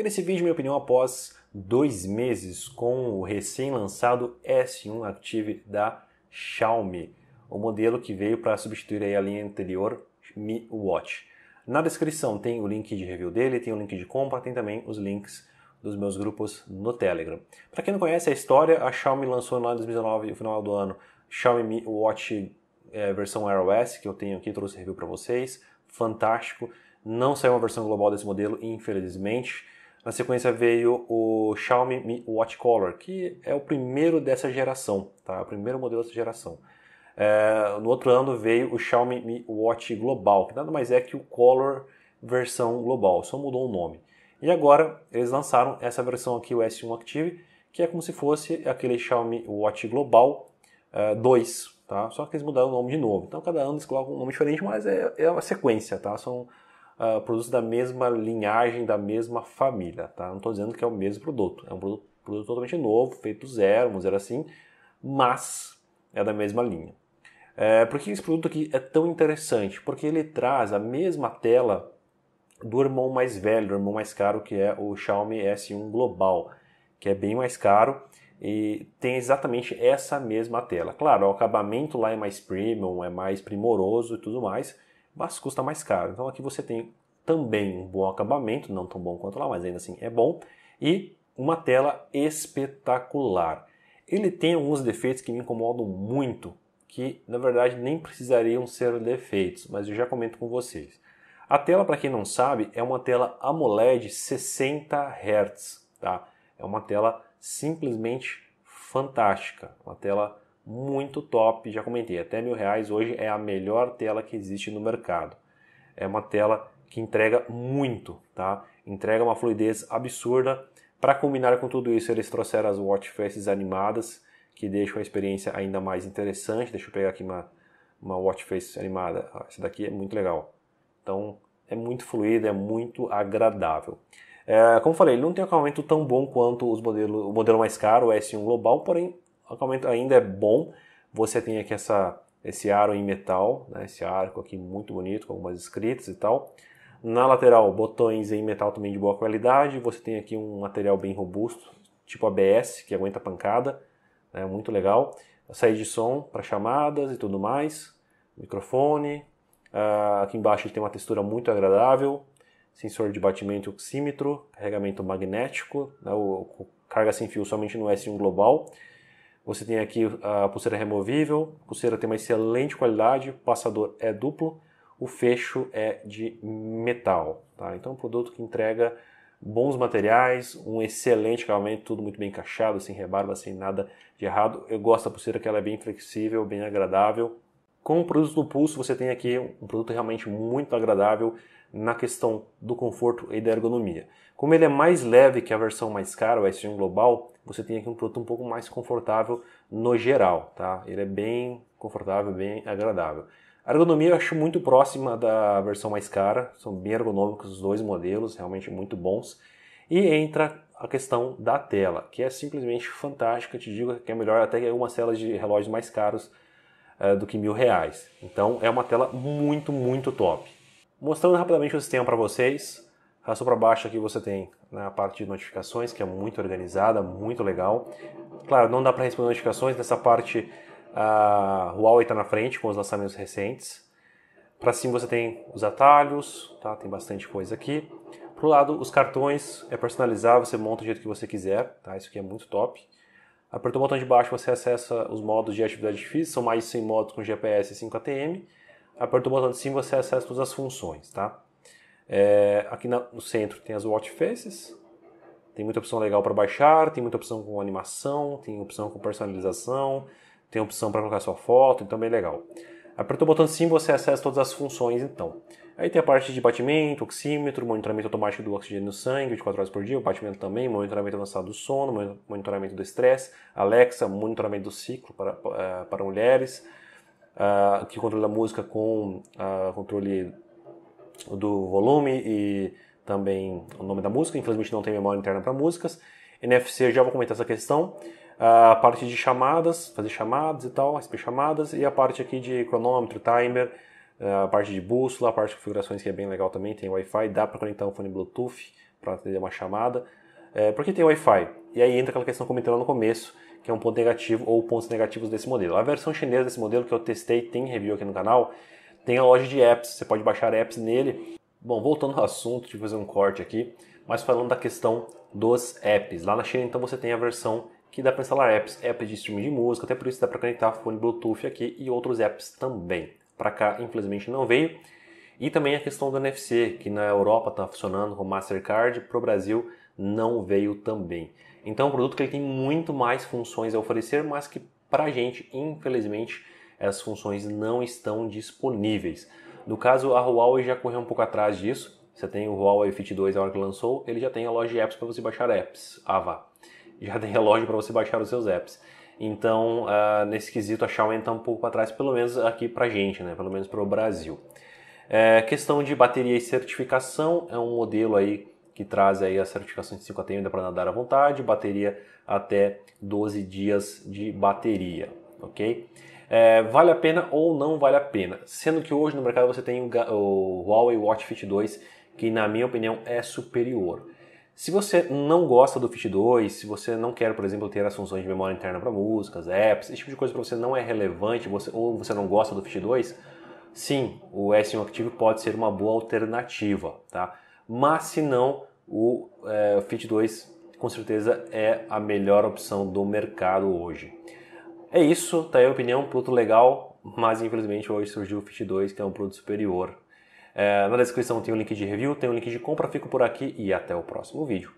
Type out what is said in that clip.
E nesse vídeo, minha opinião, após dois meses com o recém-lançado S1 Active da Xiaomi, o modelo que veio para substituir a linha anterior Mi Watch. Na descrição tem o link de review dele, tem o link de compra, tem também os links dos meus grupos no Telegram. Para quem não conhece a história, a Xiaomi lançou lá em 2019, no final do ano, Xiaomi Mi Watch é, versão iOS, que eu tenho aqui, trouxe review para vocês, fantástico. Não saiu uma versão global desse modelo, infelizmente. Na sequência veio o Xiaomi Mi Watch Color, que é o primeiro dessa geração, tá? É o primeiro modelo dessa geração. É, no outro ano veio o Xiaomi Mi Watch Global, que nada mais é que o Color versão global, só mudou o nome. E agora eles lançaram essa versão aqui, o S1 Active, que é como se fosse aquele Xiaomi Watch Global uh, é, 2, tá? Só que eles mudaram o nome de novo. Então cada ano eles colocam um nome diferente, mas é, é uma sequência, tá? São uh, produtos da mesma linhagem, da mesma família, tá? Não estou dizendo que é o mesmo produto, é um produto, produto totalmente novo, feito zero, vamos dizer assim, mas é da mesma linha. É, por que esse produto aqui é tão interessante? Porque ele traz a mesma tela do irmão mais velho, do irmão mais caro, que é o Xiaomi S1 Global, que é bem mais caro e tem exatamente essa mesma tela. Claro, o acabamento lá é mais premium, é mais primoroso e tudo mais, mas custa mais caro. Então aqui você tem também um bom acabamento, não tão bom quanto lá, mas ainda assim é bom, e uma tela espetacular. Ele tem alguns defeitos que me incomodam muito, que na verdade nem precisariam ser defeitos, mas eu já comento com vocês. A tela, para quem não sabe, é uma tela AMOLED 60 Hz, tá? É uma tela simplesmente fantástica, uma tela muito top, já comentei, até mil reais hoje é a melhor tela que existe no mercado. É uma tela que entrega muito, tá? Entrega uma fluidez absurda. Para combinar com tudo isso, eles trouxeram as watch faces animadas, que deixam a experiência ainda mais interessante. Deixa eu pegar aqui uma, uma watch face animada. Ah, Essa daqui é muito legal. Então, é muito fluida, é muito agradável. É, como falei, ele não tem um acabamento tão bom quanto os modelo, o modelo mais caro, o S1 Global, porém o acabamento ainda é bom. Você tem aqui essa, esse aro em metal, né? esse arco aqui muito bonito, com algumas escritas e tal. Na lateral, botões em metal também de boa qualidade. Você tem aqui um material bem robusto, tipo ABS, que aguenta pancada. É né? muito legal. Saída de som para chamadas e tudo mais. Microfone. Ah, aqui embaixo ele tem uma textura muito agradável. Sensor de batimento e oxímetro. Carregamento magnético. Né? O, o carga sem fio somente no S1 Global. Você tem aqui a pulseira removível, a pulseira tem uma excelente qualidade, o passador é duplo, o fecho é de metal. Tá? Então, um produto que entrega bons materiais, um excelente acabamento, tudo muito bem encaixado, sem rebarba, sem nada de errado. Eu gosto da pulseira que ela é bem flexível, bem agradável. Com o produto no pulso, você tem aqui um produto realmente muito agradável na questão do conforto e da ergonomia. Como ele é mais leve que a versão mais cara, o S1 Global, você tem aqui um produto um pouco mais confortável no geral, tá? Ele é bem confortável, bem agradável. A ergonomia eu acho muito próxima da versão mais cara, são bem ergonômicos os dois modelos, realmente muito bons. E entra a questão da tela, que é simplesmente fantástica, eu te digo que é melhor até que algumas telas de relógios mais caros uh, do que mil reais. Então é uma tela muito, muito top. Mostrando rapidamente o sistema para vocês, Arrastou para baixo aqui você tem na né, parte de notificações, que é muito organizada, muito legal. Claro, não dá para responder notificações, nessa parte a ah, Huawei está na frente com os lançamentos recentes. Para cima você tem os atalhos, tá? tem bastante coisa aqui. Pro lado, os cartões, é personalizável, você monta do jeito que você quiser, tá? isso aqui é muito top. Apertou o botão de baixo, você acessa os modos de atividade difícil, são mais 100 modos com GPS e 5 ATM. Apertou o botão de cima, você acessa todas as funções, tá? É, aqui na, no centro tem as Watch Faces. Tem muita opção legal para baixar, tem muita opção com animação, tem opção com personalização, tem opção para colocar sua foto, então é bem legal. Apertou o botão sim, você acessa todas as funções então. Aí tem a parte de batimento, oxímetro, monitoramento automático do oxigênio no sangue, 24 horas por dia, o batimento também, monitoramento avançado do sono, monitoramento do estresse, Alexa, monitoramento do ciclo para, eh, para mulheres, uh, que controla a música com uh, controle do volume e também o nome da música. Infelizmente não tem memória interna para músicas. NFC já vou comentar essa questão. A parte de chamadas, fazer chamadas e tal, receber chamadas. E a parte aqui de cronômetro, timer, a parte de bússola, a parte de configurações que é bem legal também. Tem Wi-Fi, dá para conectar um fone Bluetooth para atender uma chamada. É, por que tem Wi-Fi? E aí entra aquela questão comentando no começo, que é um ponto negativo ou pontos negativos desse modelo. A versão chinesa desse modelo que eu testei, tem review aqui no canal, tem a loja de apps, você pode baixar apps nele. Bom, voltando ao assunto, deixa eu fazer um corte aqui, mas falando da questão dos apps. Lá na China, então, você tem a versão que dá para instalar apps, apps de streaming de música, até por isso dá para conectar fone Bluetooth aqui e outros apps também. Para cá, infelizmente, não veio. E também a questão do NFC, que na Europa está funcionando com Mastercard, para o Brasil não veio também. Então, é um produto que ele tem muito mais funções a oferecer, mas que para a gente, infelizmente, essas funções não estão disponíveis. No caso, a Huawei já correu um pouco atrás disso. Você tem o Huawei Fit 2, na hora que lançou, ele já tem a loja de apps para você baixar apps, Ava. Já tem a loja para você baixar os seus apps. Então, uh, nesse quesito, a Xiaomi está um pouco atrás, pelo menos aqui para gente, né? pelo menos para o Brasil. É, questão de bateria e certificação, é um modelo aí que traz aí a certificação de 5 ATM, dá para nadar à vontade, bateria até 12 dias de bateria, ok? é, vale a pena ou não vale a pena. Sendo que hoje no mercado você tem o, o Huawei Watch Fit 2, que na minha opinião é superior. Se você não gosta do Fit 2, se você não quer, por exemplo, ter as funções de memória interna para músicas, apps, esse tipo de coisa para você não é relevante, você, ou você não gosta do Fit 2, sim, o S1 Active pode ser uma boa alternativa, tá? Mas se não, o é, Fit 2 com certeza é a melhor opção do mercado hoje é isso, tá aí a opinião, um produto legal, mas infelizmente hoje surgiu o Fit 2, que é um produto superior. É, na descrição tem o um link de review, tem o um link de compra, fico por aqui e até o próximo vídeo.